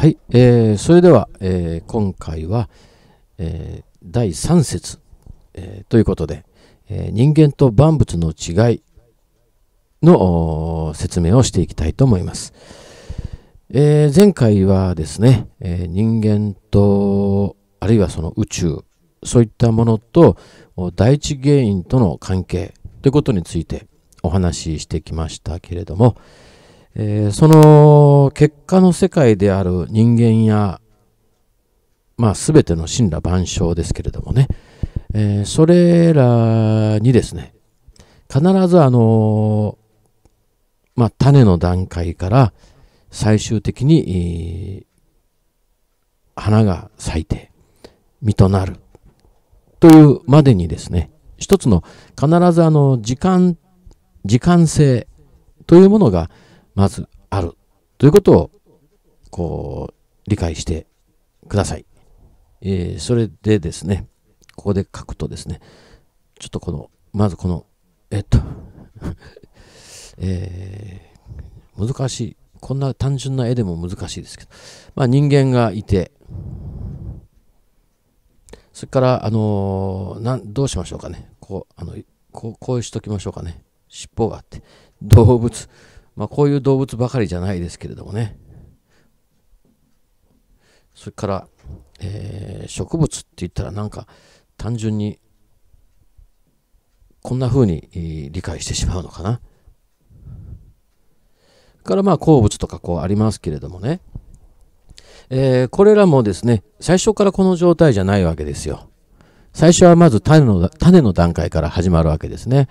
はい、えー、それでは、えー、今回は、えー、第3節、えということで、え人間と万物の違いの説明をしていきたいと思います。え前回はですね、え人間と、あるいはその宇宙、そういったものと第一原因との関係ということについてお話ししてきましたけれども、えー、その結果の世界である人間や、まあ、全ての神羅万象ですけれどもね、えー、それらにですね必ずあのまあ、種の段階から最終的に、えー、花が咲いて実となるというまでにですね一つの必ずあの時間時間性というものがまずあるということをこう理解してください、えー、それでですねここで書くとですねちょっとこのまずこのえっと えー、難しいこんな単純な絵でも難しいですけど、まあ、人間がいてそれからあのー、なんどうしましょうかねこうあのこうこうしときましょうかね尻尾があって動物まあ、こういう動物ばかりじゃないですけれどもねそれから、えー、植物って言ったらなんか単純にこんな風に理解してしまうのかな。からまあ鉱物とかこうありますけれどもね、えー、これらもですね最初からこの状態じゃないわけですよ。最初はまず種の種の段階から始まるわけですね。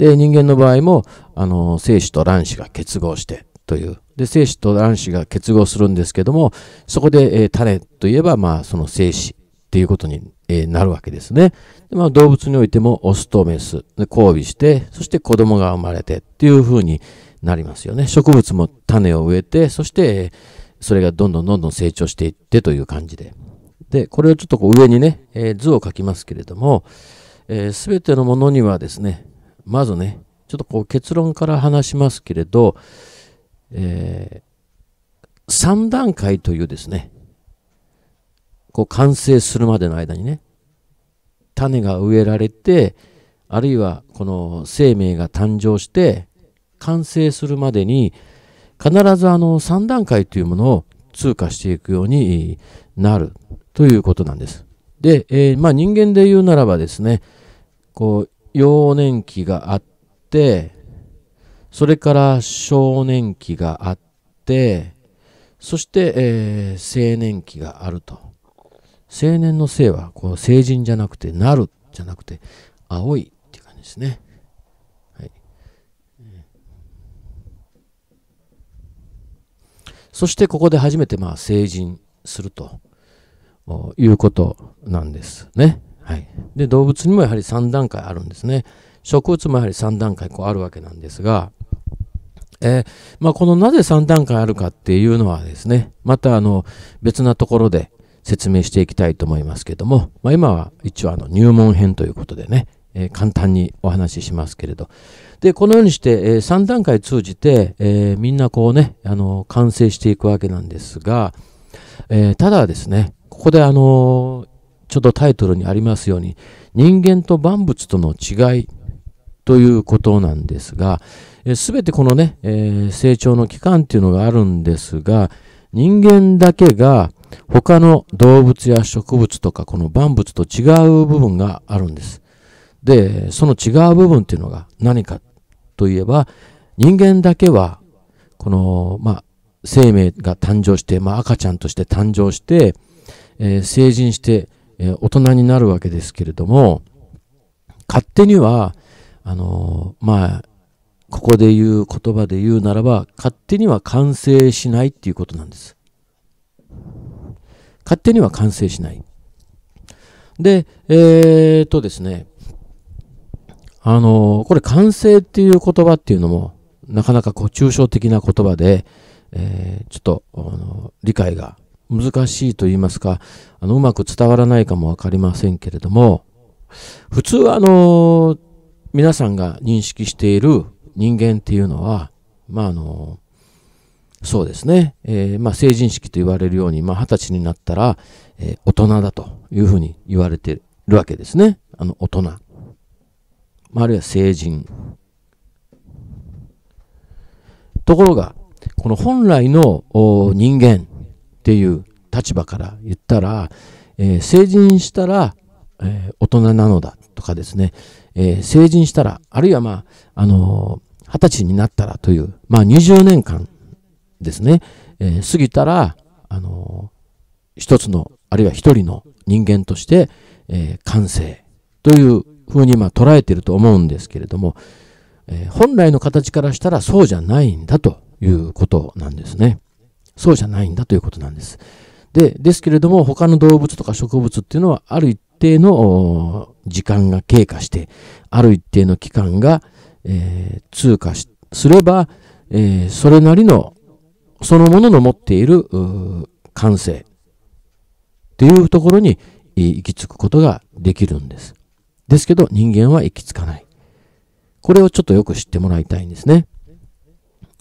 で、人間の場合も、あの、精子と卵子が結合してという。で、精子と卵子が結合するんですけども、そこで、えー、種といえば、まあ、その精子っていうことに、えー、なるわけですね。でまあ、動物においても、オスとメスで交尾して、そして子供が生まれてっていうふうになりますよね。植物も種を植えて、そして、それがどんどんどんどん成長していってという感じで。で、これをちょっとこう上にね、えー、図を書きますけれども、す、えー、てのものにはですね、まずね、ちょっとこう結論から話しますけれど、えー、3段階というですね、こう完成するまでの間にね、種が植えられて、あるいはこの生命が誕生して、完成するまでに、必ずあの3段階というものを通過していくようになるということなんです。で、えー、まあ人間で言うならばですね、こう、幼年期があって、それから少年期があって、そして、えー、青年期があると。青年の性は、この成人じゃなくて、なるじゃなくて、青いっていう感じですね。はい。そして、ここで初めて、まあ、成人するということなんですね。はい、で動物にもやはり3段階あるんですね植物もやはり3段階こうあるわけなんですが、えー、まあ、このなぜ3段階あるかっていうのはですねまたあの別なところで説明していきたいと思いますけども、まあ、今は一応あの入門編ということでね、えー、簡単にお話ししますけれどでこのようにして、えー、3段階通じて、えみんなこうねあの完成していくわけなんですが、えただですねここであのちょっとタイトルにありますように、人間と万物との違いということなんですが、すべてこのね、えー、成長の期間っていうのがあるんですが、人間だけが他の動物や植物とかこの万物と違う部分があるんです。で、その違う部分っていうのが何かといえば、人間だけは、この、まあ、生命が誕生して、まあ、赤ちゃんとして誕生して、えー、成人して、えー、大人になるわけですけれども、勝手には、あのー、まあ、ここで言う言葉で言うならば、勝手には完成しないっていうことなんです。勝手には完成しない。で、えー、っとですね、あのー、これ完成っていう言葉っていうのも、なかなかこう抽象的な言葉で、えー、ちょっと、あの理解が難しいと言いますか、あの、うまく伝わらないかもわかりませんけれども、普通はあの、皆さんが認識している人間っていうのは、まああの、そうですね、えー、まあ成人式と言われるように、まあ二十歳になったら、えー、大人だというふうに言われてるわけですね。あの、大人。まああるいは成人。ところが、この本来の人間っていう立場から言ったら、えー、成人したら、えー、大人なのだとかですね、えー、成人したら、あるいはまあ、あのー、20歳になったらという、まあ20年間ですね、え過ぎたら、あの一つの、あるいは一人の人間として、え感性というふうにまあ捉えていると思うんですけれども、え本来の形からしたらそうじゃないんだということなんですね。そうじゃないんだということなんです。で、ですけれども、他の動物とか植物っていうのは、ある一定の時間が経過して、ある一定の期間が、えー、通過すれば、えー、それなりの、そのものの持っている感性っていうところに行き着くことができるんです。ですけど、人間は行き着かない。これをちょっとよく知ってもらいたいんですね。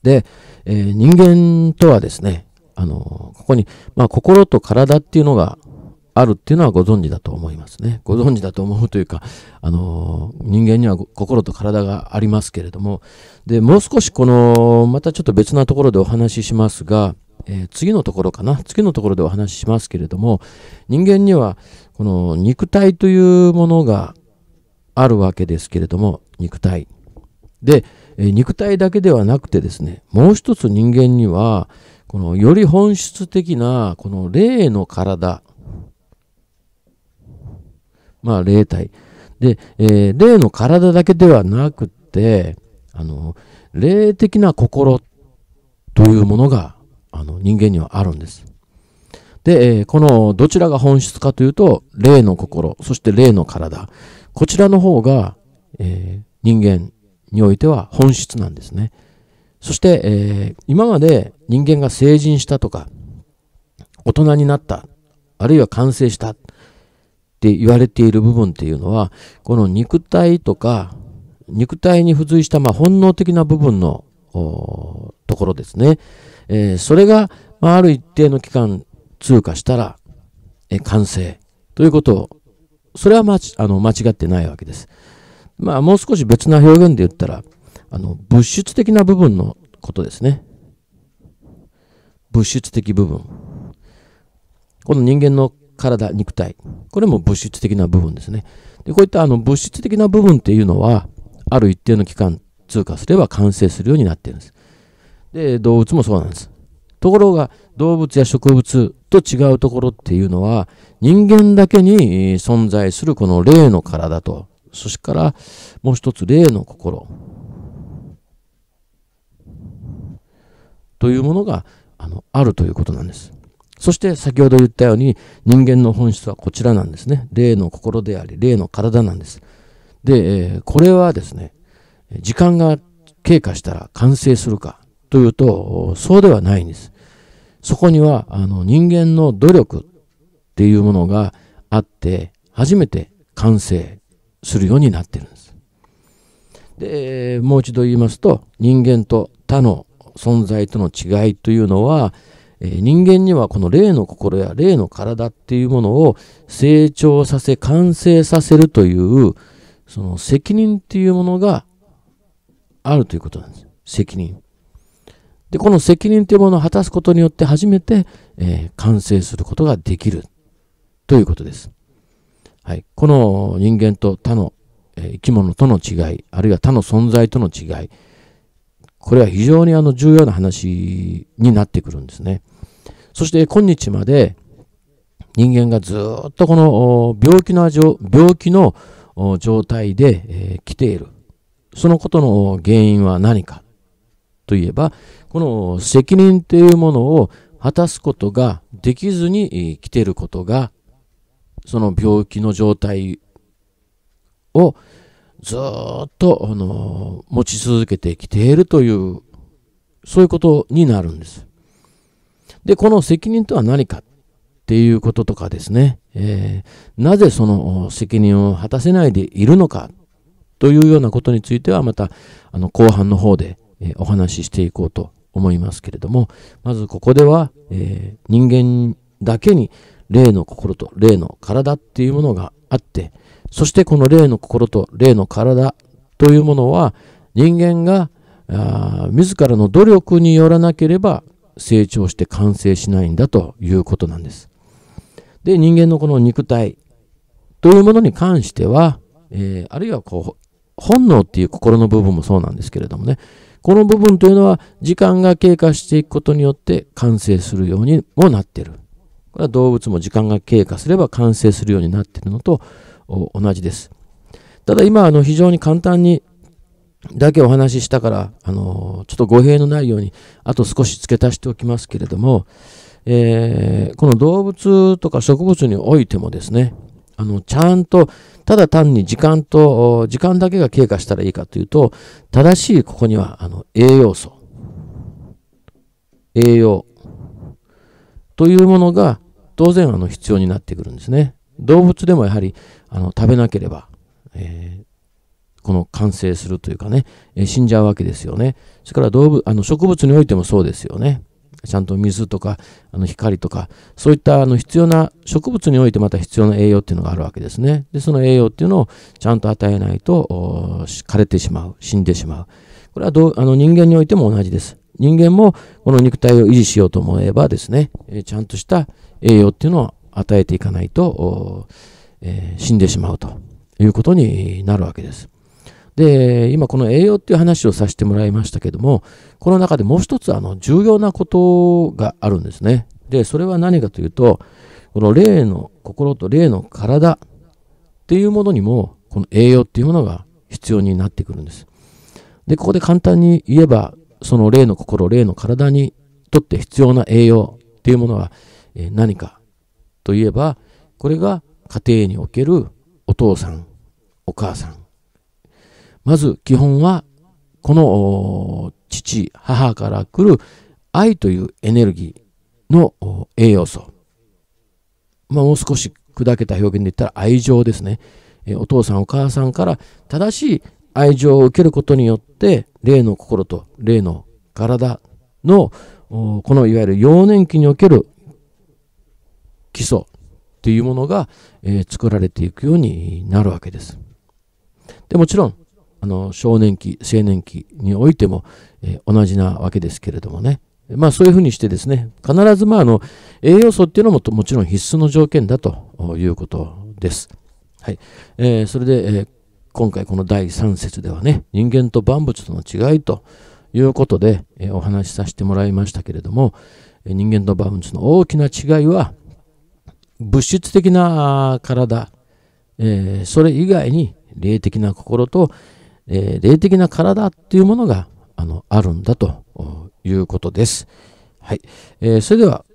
で、えー、人間とはですね、あの、ここに、まあ、心と体っていうのがあるっていうのはご存知だと思いますね。ご存知だと思うというか、あの、人間には心と体がありますけれども、で、もう少しこの、またちょっと別なところでお話ししますが、えー、次のところかな、次のところでお話ししますけれども、人間には、この肉体というものがあるわけですけれども、肉体。で、え肉体だけではなくてですね、もう一つ人間には、このより本質的な、この霊の体、まあ霊体。で、えー、霊の体だけではなくて、あの、霊的な心というものが、あの、人間にはあるんです。で、えー、このどちらが本質かというと、霊の心、そして霊の体。こちらの方が、えー、人間においては本質なんですね。そして、えー、今まで人間が成人したとか、大人になった、あるいは完成したって言われている部分っていうのは、この肉体とか、肉体に付随したまあ本能的な部分のところですね。えー、それが、まあ、ある一定の期間通過したら、えー、完成ということを、それはまあの間違ってないわけです。まあ、もう少し別な表現で言ったら、あの、物質的な部分のことですね。物質的部分。この人間の体、肉体。これも物質的な部分ですね。で、こういったあの物質的な部分っていうのは、ある一定の期間通過すれば完成するようになってるんです。で、動物もそうなんです。ところが、動物や植物と違うところっていうのは、人間だけに存在するこの霊の体と、そしからもう一つ霊の心。というものがあのあるということなんです。そして先ほど言ったように人間の本質はこちらなんですね。霊の心であり、霊の体なんです。で、えこれはですね、時間が経過したら完成するかというと、そうではないんです。そこにはあの人間の努力っていうものがあって、初めて完成するようになってるんです。で、もう一度言いますと、人間と他の存在との違いというのは、えー、人間にはこの霊の心や霊の体っていうものを成長させ、完成させるという、その責任っていうものがあるということなんです。責任。で、この責任というものを果たすことによって初めて、えー、完成することができるということです。はい。この人間と他の、えー、生き物との違い、あるいは他の存在との違い、これは非常にあの重要な話になってくるんですね。そして今日まで人間がずっとこの病気の病気の状態で、え来ている。そのことの原因は何かといえば、この責任というものを果たすことができずに来ていることが、その病気の状態をずっと、あの、持ち続けてきているという、そういうことになるんです。で、この責任とは何かっていうこととかですね、えー、なぜその責任を果たせないでいるのかというようなことについてはまた、あの、後半の方で、えお話ししていこうと思いますけれども、まずここでは、えー、人間だけに霊の心と霊の体っていうものがあって、そしてこの霊の心と霊の体というものは人間が自らの努力によらなければ成長して完成しないんだということなんです。で人間のこの肉体というものに関しては、えー、あるいはこう本能っていう心の部分もそうなんですけれどもねこの部分というのは時間が経過していくことによって完成するようにもなっている。これは動物も時間が経過すれば完成するようになっているのと同じです。ただ今、あの非常に簡単にだけお話ししたから、あのちょっと語弊のないように、あと少し付け足しておきますけれども、えー、この動物とか植物においてもですね、あのちゃんとただ単に時間と時間だけが経過したらいいかというと正しいここにはあの栄養素栄養というものが当然あの必要になってくるんですね動物でもやはりあの、食べなければ、えー、この完成するというかね、えー、死んじゃうわけですよね。それから動物、あの、植物においてもそうですよね。ちゃんと水とか、あの、光とか、そういったあの、必要な、植物においてまた必要な栄養っていうのがあるわけですね。で、その栄養っていうのをちゃんと与えないと、枯れてしまう、死んでしまう。これはどう、あの、人間においても同じです。人間もこの肉体を維持しようと思えばですね、えちゃんとした栄養っていうのを与えていかないと、えー、死んでしまうということになるわけです。で、今この栄養っていう話をさせてもらいましたけども、この中でもう一つあの重要なことがあるんですね。で、それは何かというと、この霊の心と霊の体っていうものにも、この栄養っていうものが必要になってくるんです。で、ここで簡単に言えば、その霊の心、霊の体にとって必要な栄養っていうものは何かといえば、これが家庭におけるお父さん、お母さん。まず基本は、この父、母から来る愛というエネルギーの栄養素。まあ、もう少し砕けた表現で言ったら愛情ですね。えお父さんお母さんから正しい愛情を受けることによって、霊の心と霊の体の、このいわゆる幼年期における基礎、っていうものが、えー、作られていくようになるわけです。でもちろんあの少年期青年期においても、えー、同じなわけですけれどもねまあそういうふうにしてですね必ずまああの栄養素っていうのももちろん必須の条件だということです。はいえー、それで、え今回この第3節ではね人間と万物との違いということで、えお話しさせてもらいましたけれども人間と万物の大きな違いは物質的な体、えー、それ以外に霊的な心と、えー、霊的な体っていうものがあのあるんだということです。はい、えー、それでは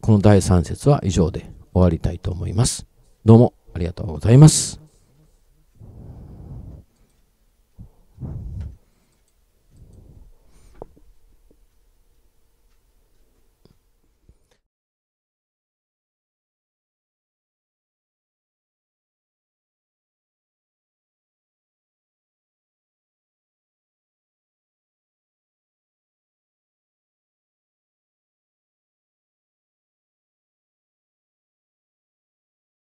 この第3節は以上で終わりたいと思います。どうもありがとうございます。